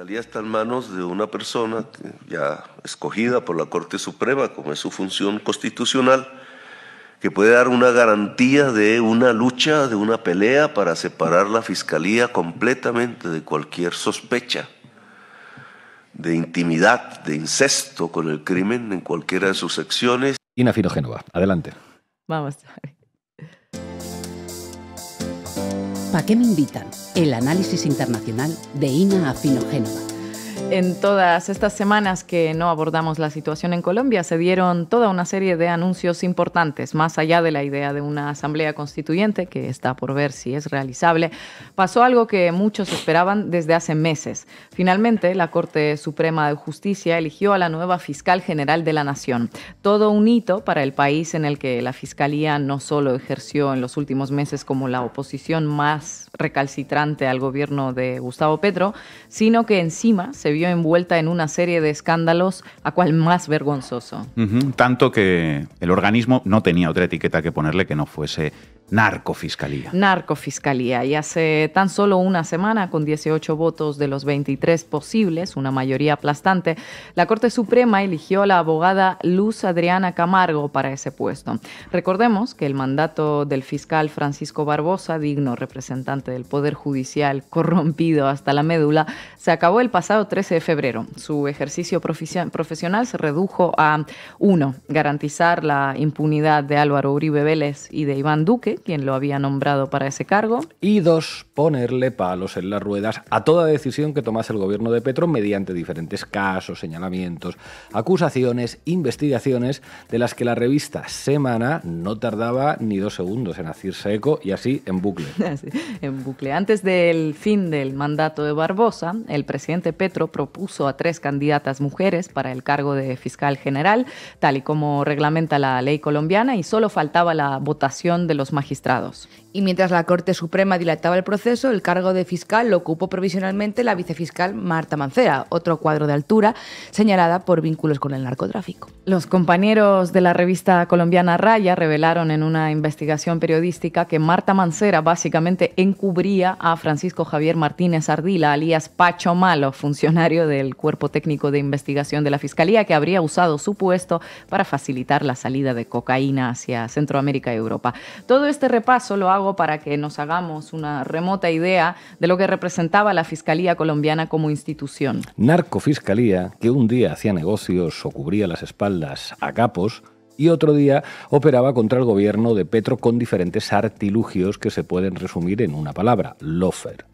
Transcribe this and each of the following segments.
fiscalía está en manos de una persona ya escogida por la Corte Suprema, como es su función constitucional, que puede dar una garantía de una lucha, de una pelea para separar la fiscalía completamente de cualquier sospecha de intimidad, de incesto con el crimen en cualquiera de sus secciones. Inafino Génova, adelante. Vamos. ¿Para qué me invitan? El análisis internacional de INA Afino Génova en todas estas semanas que no abordamos la situación en Colombia, se dieron toda una serie de anuncios importantes, más allá de la idea de una asamblea constituyente, que está por ver si es realizable, pasó algo que muchos esperaban desde hace meses. Finalmente, la Corte Suprema de Justicia eligió a la nueva fiscal general de la Nación. Todo un hito para el país en el que la fiscalía no solo ejerció en los últimos meses como la oposición más recalcitrante al gobierno de Gustavo Petro, sino que encima se vio envuelta en una serie de escándalos, a cual más vergonzoso. Tanto que el organismo no tenía otra etiqueta que ponerle que no fuese Narcofiscalía. Narcofiscalía. Y hace tan solo una semana, con 18 votos de los 23 posibles, una mayoría aplastante, la Corte Suprema eligió a la abogada Luz Adriana Camargo para ese puesto. Recordemos que el mandato del fiscal Francisco Barbosa, digno representante del Poder Judicial corrompido hasta la médula, se acabó el pasado 13 de febrero. Su ejercicio profesional se redujo a, uno, garantizar la impunidad de Álvaro Uribe Vélez y de Iván Duque, quien lo había nombrado para ese cargo. Y dos, ponerle palos en las ruedas a toda decisión que tomase el gobierno de Petro mediante diferentes casos, señalamientos, acusaciones, investigaciones, de las que la revista Semana no tardaba ni dos segundos en hacerse eco y así en bucle. en bucle. Antes del fin del mandato de Barbosa, el presidente Petro propuso a tres candidatas mujeres para el cargo de fiscal general, tal y como reglamenta la ley colombiana, y solo faltaba la votación de los magistrados y mientras la Corte Suprema dilataba el proceso, el cargo de fiscal lo ocupó provisionalmente la vicefiscal Marta Mancera, otro cuadro de altura señalada por vínculos con el narcotráfico. Los compañeros de la revista colombiana Raya revelaron en una investigación periodística que Marta Mancera básicamente encubría a Francisco Javier Martínez Ardila, alias Pacho Malo, funcionario del Cuerpo Técnico de Investigación de la Fiscalía, que habría usado su puesto para facilitar la salida de cocaína hacia Centroamérica y Europa. Todo esto este repaso lo hago para que nos hagamos una remota idea de lo que representaba la Fiscalía colombiana como institución. Narcofiscalía que un día hacía negocios o cubría las espaldas a capos y otro día operaba contra el gobierno de Petro con diferentes artilugios que se pueden resumir en una palabra, lofer.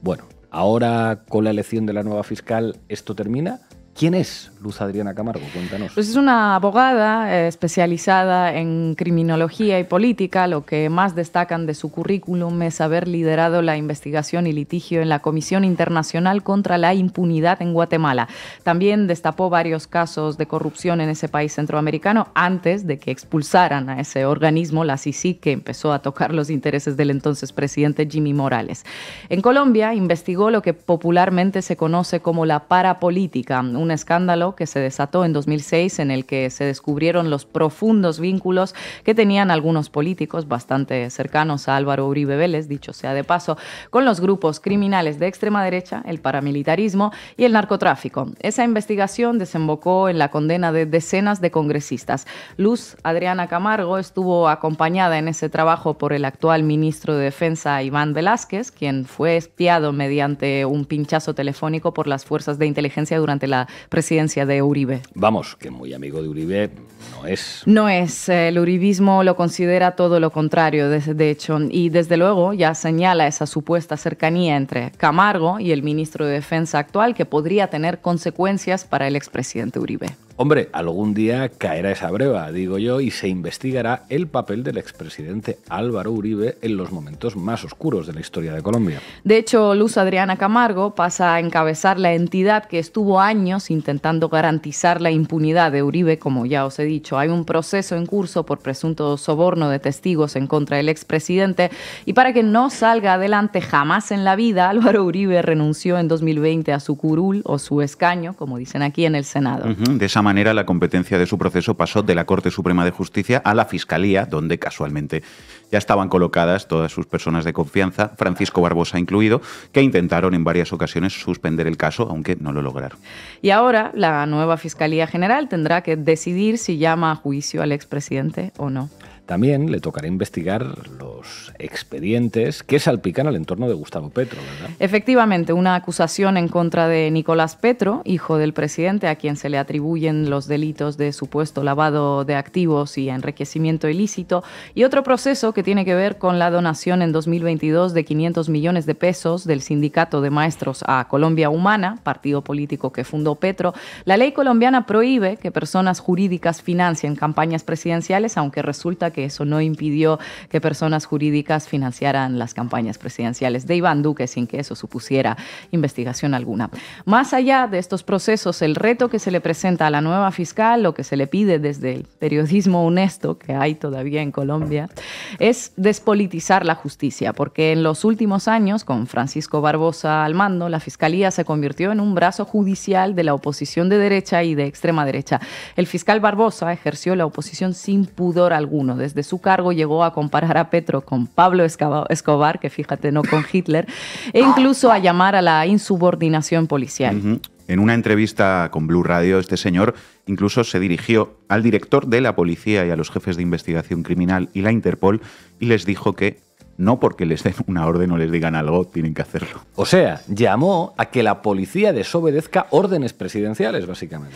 Bueno, ahora con la elección de la nueva fiscal, ¿esto termina? ¿Quién es Luz Adriana Camargo? Cuéntanos. Pues es una abogada eh, especializada en criminología y política. Lo que más destacan de su currículum es haber liderado la investigación y litigio en la Comisión Internacional contra la Impunidad en Guatemala. También destapó varios casos de corrupción en ese país centroamericano antes de que expulsaran a ese organismo, la CICI, que empezó a tocar los intereses del entonces presidente Jimmy Morales. En Colombia investigó lo que popularmente se conoce como la parapolítica, un escándalo que se desató en 2006 en el que se descubrieron los profundos vínculos que tenían algunos políticos bastante cercanos a Álvaro Uribe Vélez, dicho sea de paso, con los grupos criminales de extrema derecha, el paramilitarismo y el narcotráfico. Esa investigación desembocó en la condena de decenas de congresistas. Luz Adriana Camargo estuvo acompañada en ese trabajo por el actual ministro de Defensa Iván Velázquez, quien fue espiado mediante un pinchazo telefónico por las fuerzas de inteligencia durante la presidencia de Uribe. Vamos, que muy amigo de Uribe no es. No es. Eh, el uribismo lo considera todo lo contrario, de, de hecho, y desde luego ya señala esa supuesta cercanía entre Camargo y el ministro de Defensa actual que podría tener consecuencias para el expresidente Uribe. Hombre, algún día caerá esa breva, digo yo, y se investigará el papel del expresidente Álvaro Uribe en los momentos más oscuros de la historia de Colombia. De hecho, Luz Adriana Camargo pasa a encabezar la entidad que estuvo años intentando garantizar la impunidad de Uribe, como ya os he dicho. Hay un proceso en curso por presunto soborno de testigos en contra del expresidente y para que no salga adelante jamás en la vida, Álvaro Uribe renunció en 2020 a su curul o su escaño, como dicen aquí en el Senado. de manera la competencia de su proceso pasó de la Corte Suprema de Justicia a la Fiscalía, donde casualmente ya estaban colocadas todas sus personas de confianza, Francisco Barbosa incluido, que intentaron en varias ocasiones suspender el caso, aunque no lo lograron. Y ahora la nueva Fiscalía General tendrá que decidir si llama a juicio al expresidente o no. También le tocará investigar los expedientes que salpican al entorno de Gustavo Petro, Efectivamente, una acusación en contra de Nicolás Petro, hijo del presidente, a quien se le atribuyen los delitos de supuesto lavado de activos y enriquecimiento ilícito, y otro proceso que tiene que ver con la donación en 2022 de 500 millones de pesos del Sindicato de Maestros a Colombia Humana, partido político que fundó Petro. La ley colombiana prohíbe que personas jurídicas financien campañas presidenciales, aunque resulta que eso no impidió que personas jurídicas financiaran las campañas presidenciales de Iván Duque sin que eso supusiera investigación alguna. Más allá de estos procesos, el reto que se le presenta a la nueva fiscal, lo que se le pide desde el periodismo honesto que hay todavía en Colombia, es despolitizar la justicia, porque en los últimos años, con Francisco Barbosa al mando, la fiscalía se convirtió en un brazo judicial de la oposición de derecha y de extrema derecha. El fiscal Barbosa ejerció la oposición sin pudor alguno desde su cargo llegó a comparar a Petro con Pablo Escobar, que fíjate, no con Hitler, e incluso a llamar a la insubordinación policial. En una entrevista con Blue Radio, este señor incluso se dirigió al director de la policía y a los jefes de investigación criminal y la Interpol y les dijo que no porque les den una orden o les digan algo, tienen que hacerlo. O sea, llamó a que la policía desobedezca órdenes presidenciales, básicamente.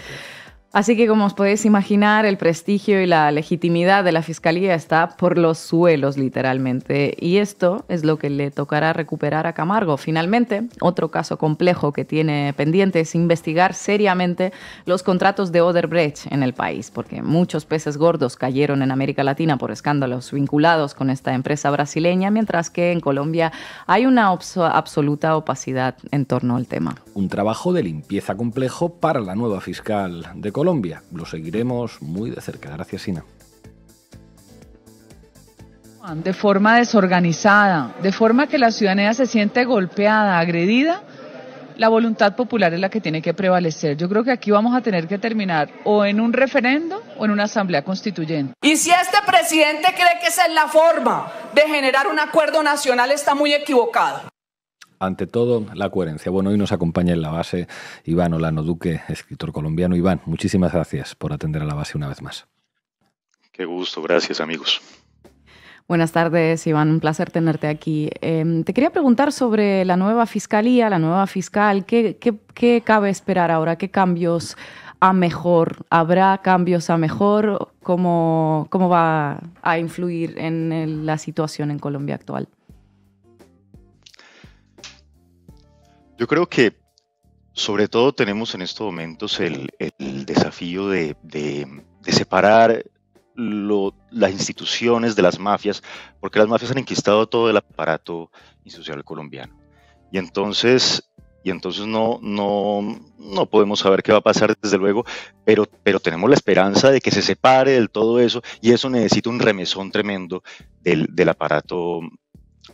Así que como os podéis imaginar, el prestigio y la legitimidad de la Fiscalía está por los suelos literalmente. Y esto es lo que le tocará recuperar a Camargo. Finalmente, otro caso complejo que tiene pendiente es investigar seriamente los contratos de Oderbrecht en el país, porque muchos peces gordos cayeron en América Latina por escándalos vinculados con esta empresa brasileña, mientras que en Colombia hay una absoluta opacidad en torno al tema. Un trabajo de limpieza complejo para la nueva fiscal de Colombia. Lo seguiremos muy de cerca. Gracias, Sina. De forma desorganizada, de forma que la ciudadanía se siente golpeada, agredida, la voluntad popular es la que tiene que prevalecer. Yo creo que aquí vamos a tener que terminar o en un referendo o en una asamblea constituyente. Y si este presidente cree que esa es la forma de generar un acuerdo nacional, está muy equivocado ante todo, la coherencia. Bueno, hoy nos acompaña en la base Iván Olano Duque, escritor colombiano. Iván, muchísimas gracias por atender a la base una vez más. Qué gusto, gracias amigos. Buenas tardes, Iván. Un placer tenerte aquí. Em, te quería preguntar sobre la nueva fiscalía, la nueva fiscal. ¿Qué, cabe esperar ahora? ¿Qué cambios a mejor? ¿Habrá cambios a mejor? cómo va a influir en la situación en Colombia actual? Yo creo que sobre todo tenemos en estos momentos el, desafío de, separar las instituciones de las mafias, porque las mafias han inquistado todo el aparato institucional colombiano. Y entonces, y entonces no, no, no podemos saber qué va a pasar, desde luego, pero, pero tenemos la esperanza de que se separe del todo eso, y eso necesita un remesón tremendo del, del aparato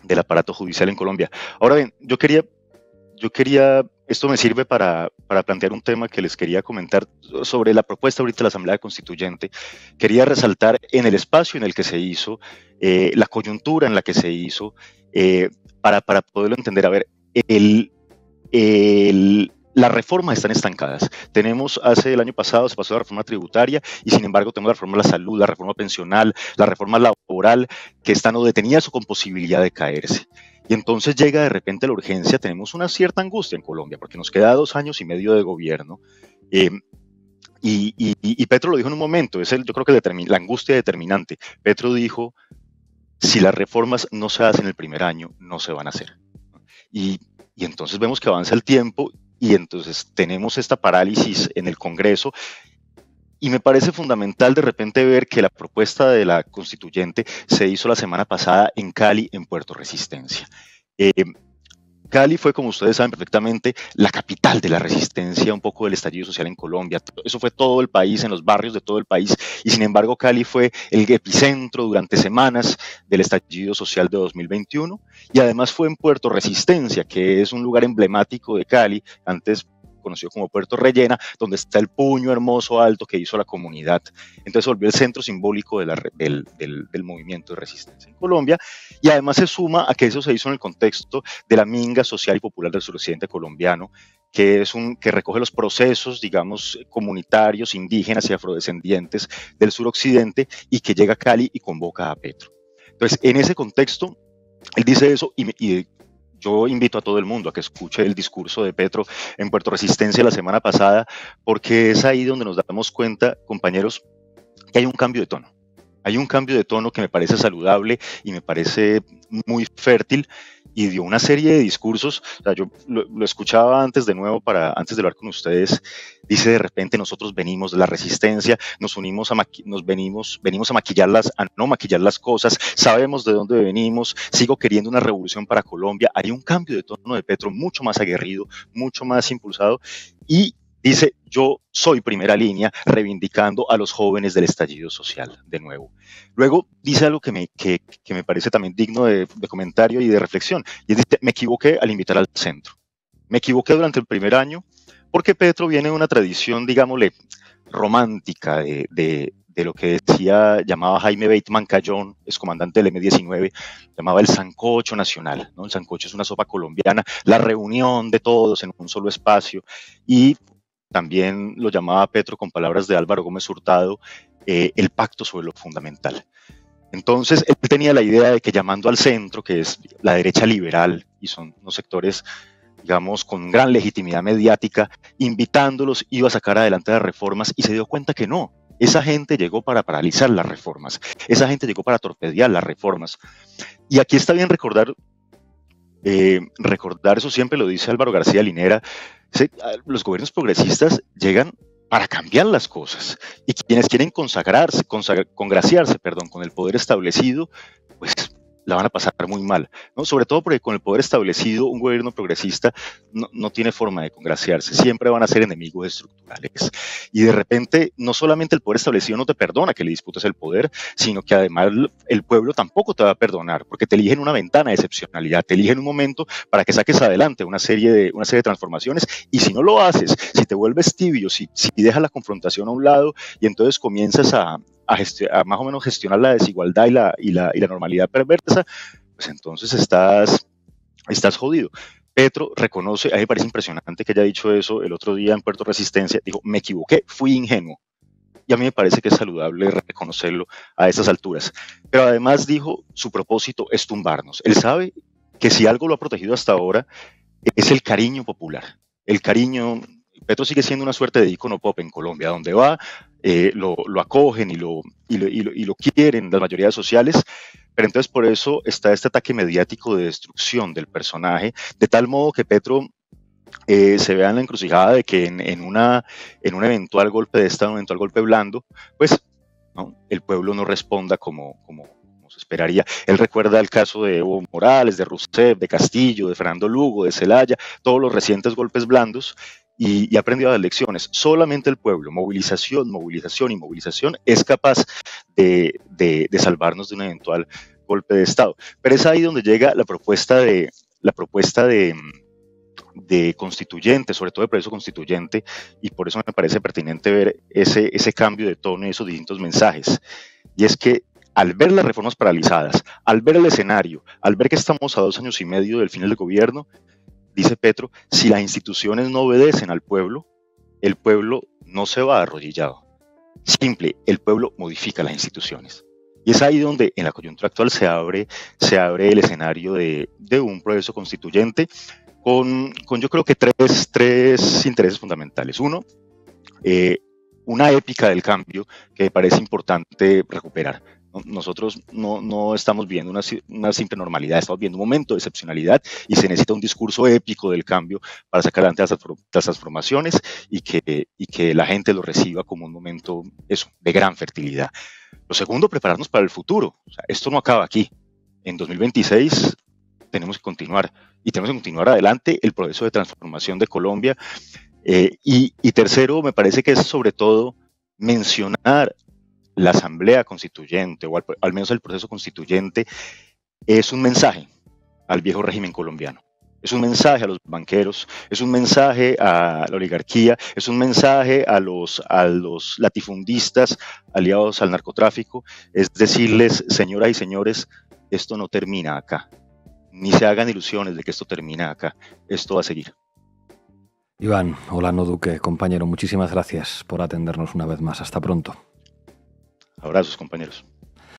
del aparato judicial en Colombia. Ahora bien, yo quería yo quería, esto me sirve para, para, plantear un tema que les quería comentar sobre la propuesta ahorita de la Asamblea Constituyente. Quería resaltar en el espacio en el que se hizo, eh, la coyuntura en la que se hizo, eh, para, para, poderlo entender. A ver, el, el las reformas están estancadas. Tenemos hace el año pasado se pasó la reforma tributaria y sin embargo tenemos la reforma de la salud, la reforma pensional, la reforma laboral que están o detenidas o con posibilidad de caerse. Y entonces llega de repente la urgencia, tenemos una cierta angustia en Colombia, porque nos queda dos años y medio de gobierno. Eh, y, Petro lo dijo en un momento, es el, yo creo que la angustia determinante. Petro dijo, si las reformas no se hacen el primer año, no se van a hacer. Y, y entonces vemos que avanza el tiempo y entonces tenemos esta parálisis en el Congreso y me parece fundamental de repente ver que la propuesta de la constituyente se hizo la semana pasada en Cali, en Puerto Resistencia. Eh, Cali fue, como ustedes saben perfectamente, la capital de la resistencia, un poco del estallido social en Colombia. Eso fue todo el país, en los barrios de todo el país. Y sin embargo, Cali fue el epicentro durante semanas del estallido social de 2021. Y además fue en Puerto Resistencia, que es un lugar emblemático de Cali, antes conocido como Puerto Rellena, donde está el puño hermoso alto que hizo la comunidad. Entonces volvió el centro simbólico de la, del, del, del, movimiento de resistencia en Colombia y además se suma a que eso se hizo en el contexto de la minga social y popular del suroccidente colombiano, que es un que recoge los procesos, digamos, comunitarios, indígenas y afrodescendientes del suroccidente y que llega a Cali y convoca a Petro. Entonces, en ese contexto, él dice eso y, y, yo invito a todo el mundo a que escuche el discurso de Petro en Puerto Resistencia la semana pasada, porque es ahí donde nos damos cuenta, compañeros, que hay un cambio de tono. Hay un cambio de tono que me parece saludable y me parece muy fértil y dio una serie de discursos. O yo lo, escuchaba antes de nuevo, para, antes de hablar con ustedes. Dice de repente: Nosotros venimos de la resistencia, nos unimos a nos venimos, venimos a maquillarlas, a no maquillar las cosas, sabemos de dónde venimos, sigo queriendo una revolución para Colombia. Hay un cambio de tono de Petro mucho más aguerrido, mucho más impulsado y dice, yo soy primera línea, reivindicando a los jóvenes del estallido social, de nuevo. Luego dice algo que me, que, que me parece también digno de, comentario y de reflexión, y dice, me equivoqué al invitar al centro. Me equivoqué durante el primer año porque Petro viene de una tradición, digámosle, romántica de, de de lo que decía, llamaba Jaime Bateman Cayón, es comandante del M-19, llamaba el sancocho nacional. ¿no? El sancocho es una sopa colombiana, la reunión de todos en un solo espacio. Y también lo llamaba Petro con palabras de Álvaro Gómez Hurtado, eh, el pacto sobre lo fundamental. Entonces, él tenía la idea de que llamando al centro, que es la derecha liberal, y son unos sectores, digamos, con gran legitimidad mediática, invitándolos, iba a sacar adelante las reformas y se dio cuenta que no. Esa gente llegó para paralizar las reformas, esa gente llegó para torpedear las reformas. Y aquí está bien recordar, eh, recordar eso siempre lo dice Álvaro García Linera, los gobiernos progresistas llegan para cambiar las cosas y quienes quieren consagrarse, congraciarse, perdón, con el poder establecido, pues la van a pasar muy mal, ¿no? Sobre todo porque con el poder establecido, un gobierno progresista no, no, tiene forma de congraciarse, siempre van a ser enemigos estructurales. Y de repente, no solamente el poder establecido no te perdona que le disputes el poder, sino que además el pueblo tampoco te va a perdonar, porque te eligen una ventana de excepcionalidad, te eligen un momento para que saques adelante una serie de, una serie de transformaciones, y si no lo haces, si te vuelves tibio, si, si dejas la confrontación a un lado y entonces comienzas a, a, más o menos gestionar la desigualdad y la, y la, normalidad perversa, pues entonces estás, estás jodido. Petro reconoce, a mí me parece impresionante que haya dicho eso el otro día en Puerto Resistencia, dijo, me equivoqué, fui ingenuo. Y a mí me parece que es saludable reconocerlo a esas alturas. Pero además dijo, su propósito es tumbarnos. Él sabe que si algo lo ha protegido hasta ahora, es el cariño popular. El cariño, Petro sigue siendo una suerte de icono pop en Colombia, donde va, eh, lo, acogen y lo, y lo, quieren las mayorías sociales. Pero entonces por eso está este ataque mediático de destrucción del personaje, de tal modo que Petro eh, se vea en la encrucijada de que en, una, en un eventual golpe de Estado, un eventual golpe blando, pues el pueblo no responda como, como, esperaría. Él recuerda el caso de Evo Morales, de Rousseff, de Castillo, de Fernando Lugo, de Celaya, todos los recientes golpes blandos y, y aprendido las lecciones. Solamente el pueblo, movilización, movilización y movilización, es capaz de, salvarnos de un eventual golpe de Estado. Pero es ahí donde llega la propuesta de, la propuesta de, constituyente, sobre todo de preso constituyente, y por eso me parece pertinente ver ese, ese cambio de tono y esos distintos mensajes. Y es que al ver las reformas paralizadas, al ver el escenario, al ver que estamos a dos años y medio del final del gobierno, dice Petro, si las instituciones no obedecen al pueblo, el pueblo no se va arrodillado. Simple, el pueblo modifica las instituciones. Y es ahí donde en la coyuntura actual se abre, se abre el escenario de, un proceso constituyente con, con, yo creo que tres, tres intereses fundamentales. Uno, eh, una épica del cambio que me parece importante recuperar. Nosotros no, no estamos viendo una, una, simple normalidad, estamos viendo un momento de excepcionalidad y se necesita un discurso épico del cambio para sacar adelante las, transformaciones y que, y que la gente lo reciba como un momento eso, de gran fertilidad. Lo segundo, prepararnos para el futuro. O sea, esto no acaba aquí. En 2026 tenemos que continuar y tenemos que continuar adelante el proceso de transformación de Colombia. Eh, y, y tercero, me parece que es sobre todo mencionar la asamblea constituyente, o al, menos el proceso constituyente, es un mensaje al viejo régimen colombiano. Es un mensaje a los banqueros, es un mensaje a la oligarquía, es un mensaje a los, latifundistas aliados al narcotráfico. Es decirles, señoras y señores, esto no termina acá. Ni se hagan ilusiones de que esto termina acá. Esto va a seguir. Iván No Duque, compañero, muchísimas gracias por atendernos una vez más. Hasta pronto. Abrazos, compañeros.